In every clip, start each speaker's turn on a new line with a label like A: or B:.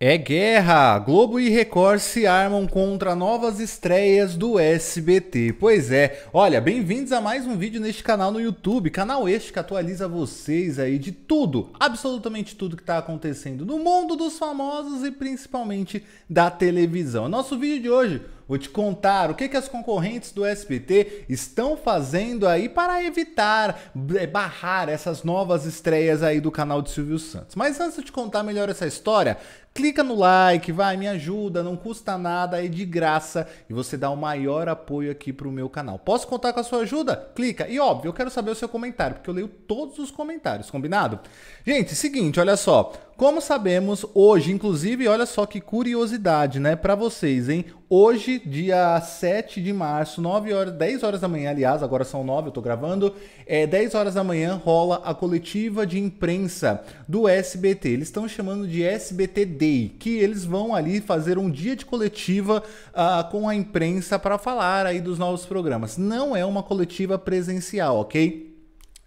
A: É guerra! Globo e Record se armam contra novas estreias do SBT. Pois é, olha, bem-vindos a mais um vídeo neste canal no YouTube, canal este que atualiza vocês aí de tudo, absolutamente tudo que está acontecendo no mundo dos famosos e principalmente da televisão. Nosso vídeo de hoje vou te contar o que, que as concorrentes do SBT estão fazendo aí para evitar eh, barrar essas novas estreias aí do canal de Silvio Santos. Mas antes de te contar melhor essa história, clica no like, vai, me ajuda, não custa nada, é de graça e você dá o maior apoio aqui pro meu canal. Posso contar com a sua ajuda? Clica. E óbvio, eu quero saber o seu comentário, porque eu leio todos os comentários, combinado? Gente, seguinte, olha só como sabemos, hoje, inclusive, olha só que curiosidade, né, para vocês, hein? Hoje, dia 7 de março, 9 horas, 10 horas da manhã, aliás, agora são 9, eu tô gravando, é, 10 horas da manhã rola a coletiva de imprensa do SBT. Eles estão chamando de SBT Day, que eles vão ali fazer um dia de coletiva uh, com a imprensa para falar aí dos novos programas. Não é uma coletiva presencial, ok?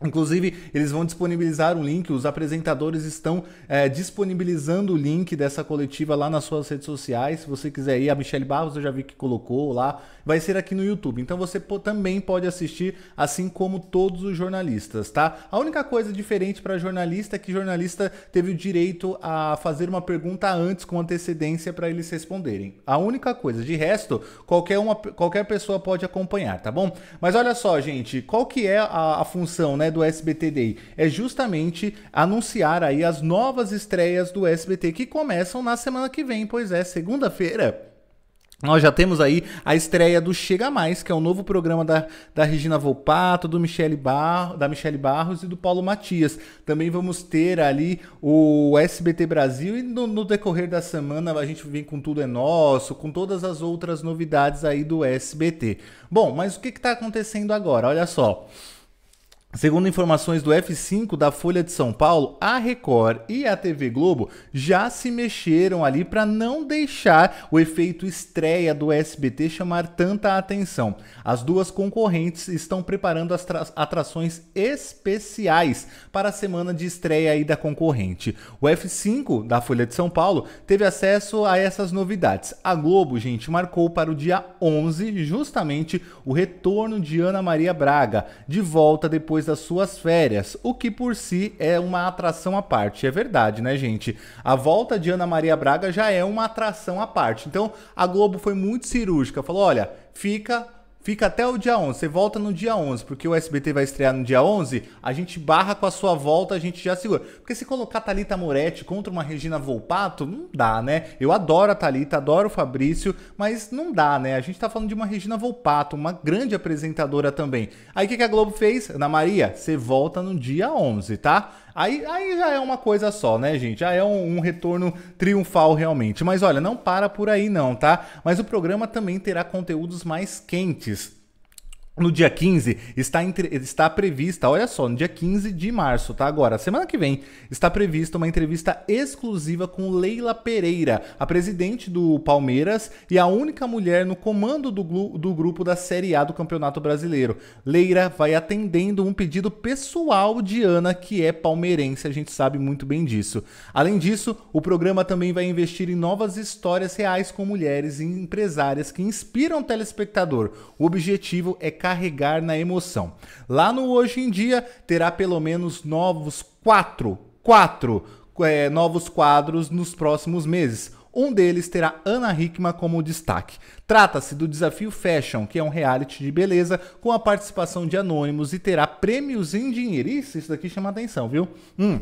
A: Inclusive, eles vão disponibilizar o link, os apresentadores estão é, disponibilizando o link dessa coletiva lá nas suas redes sociais. Se você quiser ir, a Michelle Barros eu já vi que colocou lá, vai ser aqui no YouTube. Então você também pode assistir, assim como todos os jornalistas, tá? A única coisa diferente para jornalista é que jornalista teve o direito a fazer uma pergunta antes, com antecedência, para eles responderem. A única coisa. De resto, qualquer, uma, qualquer pessoa pode acompanhar, tá bom? Mas olha só, gente, qual que é a, a função, né? né, do SBT Day, é justamente anunciar aí as novas estreias do SBT que começam na semana que vem, pois é, segunda-feira. Nós já temos aí a estreia do Chega Mais, que é o um novo programa da, da Regina Volpato, do Michele Bar, da Michele Barros e do Paulo Matias. Também vamos ter ali o SBT Brasil e no, no, decorrer da semana a gente vem com Tudo é Nosso, com todas as outras novidades aí do SBT. Bom, mas o que está acontecendo agora? Olha só. Segundo informações do F5 da Folha de São Paulo, a Record e a TV Globo já se mexeram ali para não deixar o efeito estreia do SBT chamar tanta atenção. As duas concorrentes estão preparando as atrações especiais para a semana de estreia aí da concorrente. O F5 da Folha de São Paulo teve acesso a essas novidades. A Globo, gente, marcou para o dia 11 justamente o retorno de Ana Maria Braga, de volta depois depois das suas férias, o que por si é uma atração à parte. É verdade, né, gente? A volta de Ana Maria Braga já é uma atração à parte. Então, a Globo foi muito cirúrgica, falou: olha, fica Fica até o dia 11. Você volta no dia 11, porque o SBT vai estrear no dia 11. A gente barra com a sua volta, a gente já segura. Porque se colocar Talita Moretti contra uma Regina Volpato, não dá, né? Eu adoro a Talita, adoro o Fabrício, mas não dá, né? A gente tá falando de uma Regina Volpato, uma grande apresentadora também. Aí o que, que a Globo fez? Ana Maria, você volta no dia 11, tá? Aí, aí já é uma coisa só, né, gente? Já é um, um retorno triunfal realmente. Mas olha, não para por aí não, tá? Mas o programa também terá conteúdos mais quentes no dia 15 está, entre... está prevista, olha só, no dia 15 de março, tá? Agora, semana que vem, está prevista uma entrevista exclusiva com Leila Pereira, a presidente do Palmeiras e a única mulher no comando do, glu... do grupo da Série A do Campeonato Brasileiro. Leila vai atendendo um pedido pessoal de Ana, que é palmeirense, a gente sabe muito bem disso. Além disso, o programa também vai investir em novas histórias reais com mulheres e empresárias que inspiram o telespectador. O objetivo é carregar na emoção. Lá no Hoje em Dia, terá pelo menos novos quatro, quatro é, novos quadros nos próximos meses. Um deles terá Ana Hickman como destaque. Trata-se do Desafio Fashion, que é um reality de beleza com a participação de anônimos e terá prêmios em dinheiro. Isso, isso daqui chama atenção, viu? Hum.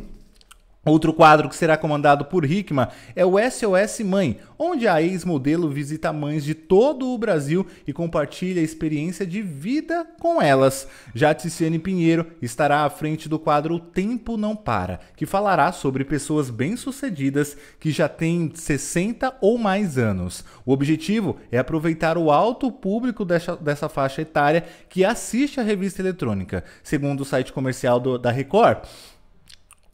A: Outro quadro que será comandado por Hickman é o SOS Mãe, onde a ex-modelo visita mães de todo o Brasil e compartilha a experiência de vida com elas. Já Ticiane Pinheiro estará à frente do quadro O Tempo Não Para, que falará sobre pessoas bem-sucedidas que já têm 60 ou mais anos. O objetivo é aproveitar o alto público dessa, faixa etária que assiste a revista eletrônica. Segundo o site comercial do, da Record,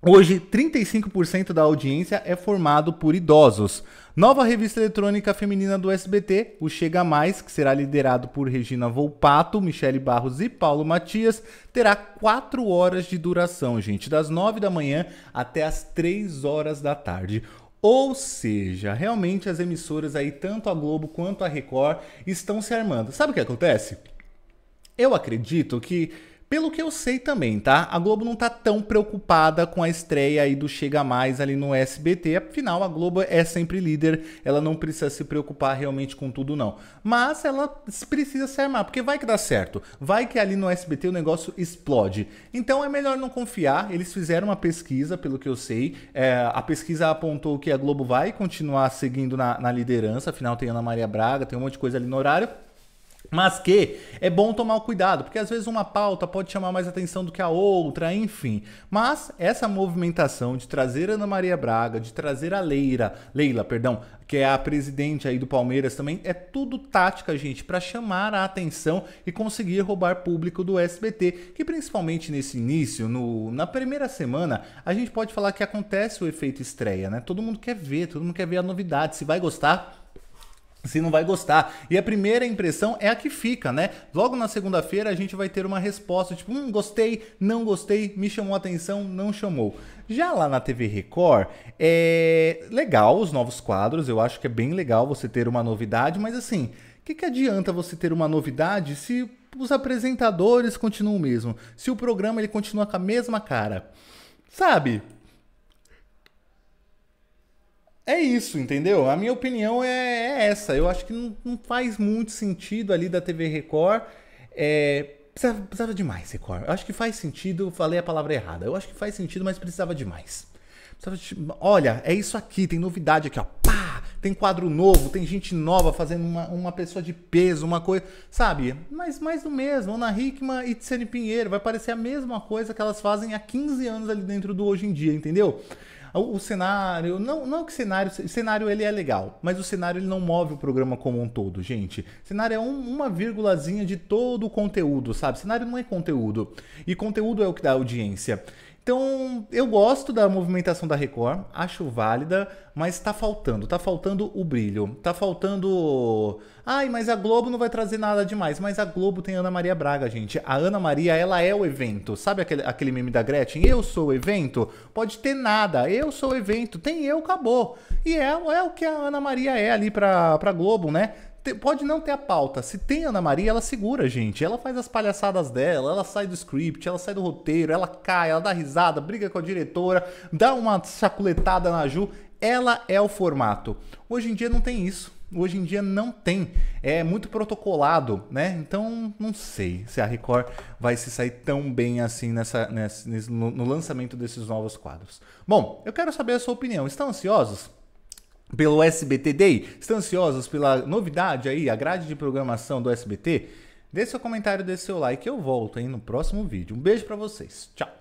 A: Hoje, 35% da audiência é formado por idosos. Nova revista eletrônica feminina do SBT, o Chega Mais, que será liderado por Regina Volpato, Michele Barros e Paulo Matias, terá 4 horas de duração, gente, das 9 da manhã até as 3 horas da tarde. Ou seja, realmente as emissoras aí, tanto a Globo quanto a Record, estão se armando. Sabe o que acontece? Eu acredito que pelo que eu sei também, tá? A Globo não tá tão preocupada com a estreia aí do Chega Mais ali no SBT, afinal a Globo é sempre líder, ela não precisa se preocupar realmente com tudo não. Mas ela precisa se armar, porque vai que dá certo, vai que ali no SBT o negócio explode. Então é melhor não confiar, eles fizeram uma pesquisa, pelo que eu sei, é, a pesquisa apontou que a Globo vai continuar seguindo na, na liderança, afinal tem Ana Maria Braga, tem um monte de coisa ali no horário, mas que é bom tomar o cuidado, porque às vezes uma pauta pode chamar mais atenção do que a outra, enfim. Mas essa movimentação de trazer Ana Maria Braga, de trazer a Leira, Leila, perdão, que é a presidente aí do Palmeiras também, é tudo tática, gente, para chamar a atenção e conseguir roubar público do SBT, que principalmente nesse início, no, na primeira semana, a gente pode falar que acontece o efeito estreia, né? Todo mundo quer ver, todo mundo quer ver a novidade, se vai gostar, se não vai gostar. E a primeira impressão é a que fica, né? Logo na segunda-feira a gente vai ter uma resposta, tipo, hum, gostei, não gostei, me chamou a atenção, não chamou. Já lá na TV Record, é legal os novos quadros, eu acho que é bem legal você ter uma novidade, mas assim, o que, que adianta você ter uma novidade se os apresentadores continuam o mesmo? Se o programa ele continua com a mesma cara? Sabe? É isso, entendeu? A minha opinião é, é, essa. Eu acho que não, não faz muito sentido ali da TV Record. É, precisava, precisava de mais, Record. Eu acho que faz sentido, falei a palavra errada. Eu acho que faz sentido, mas precisava de mais. Precisava de... Olha, é isso aqui, tem novidade aqui, ó tem quadro novo, tem gente nova fazendo uma, uma pessoa de peso, uma coisa, sabe? Mas mais do mesmo, Ana Hickman e Tiziane Pinheiro, vai parecer a mesma coisa que elas fazem há 15 anos ali dentro do hoje em dia, entendeu? O, o cenário, não, não que cenário, cenário ele é legal, mas o cenário ele não move o programa como um todo, gente. Cenário é um, uma vírgulazinha de todo o conteúdo, sabe? Cenário não é conteúdo. E conteúdo é o que dá audiência. Então, eu gosto da movimentação da Record, acho válida, mas tá faltando, tá faltando o brilho, tá faltando. Ai, mas a Globo não vai trazer nada demais. Mas a Globo tem Ana Maria Braga, gente. A Ana Maria, ela é o evento. Sabe aquele, aquele meme da Gretchen? Eu sou o evento? Pode ter nada. Eu sou o evento. Tem eu, acabou. E é, é o que a Ana Maria é ali pra, pra Globo, né? pode não ter a pauta. Se tem Ana Maria, ela segura, gente. Ela faz as palhaçadas dela, ela sai do script, ela sai do roteiro, ela cai, ela dá risada, briga com a diretora, dá uma chaculetada na Ju. Ela é o formato. Hoje em dia não tem isso. Hoje em dia não tem. É muito protocolado, né? Então não sei se a Record vai se sair tão bem assim nessa, nessa no, no lançamento desses novos quadros. Bom, eu quero saber a sua opinião. Estão ansiosos? pelo SBT Day. Estão ansiosos pela novidade aí, a grade de programação do SBT? Deixe seu comentário, deixe seu like, eu volto aí no próximo vídeo. Um beijo para vocês. Tchau.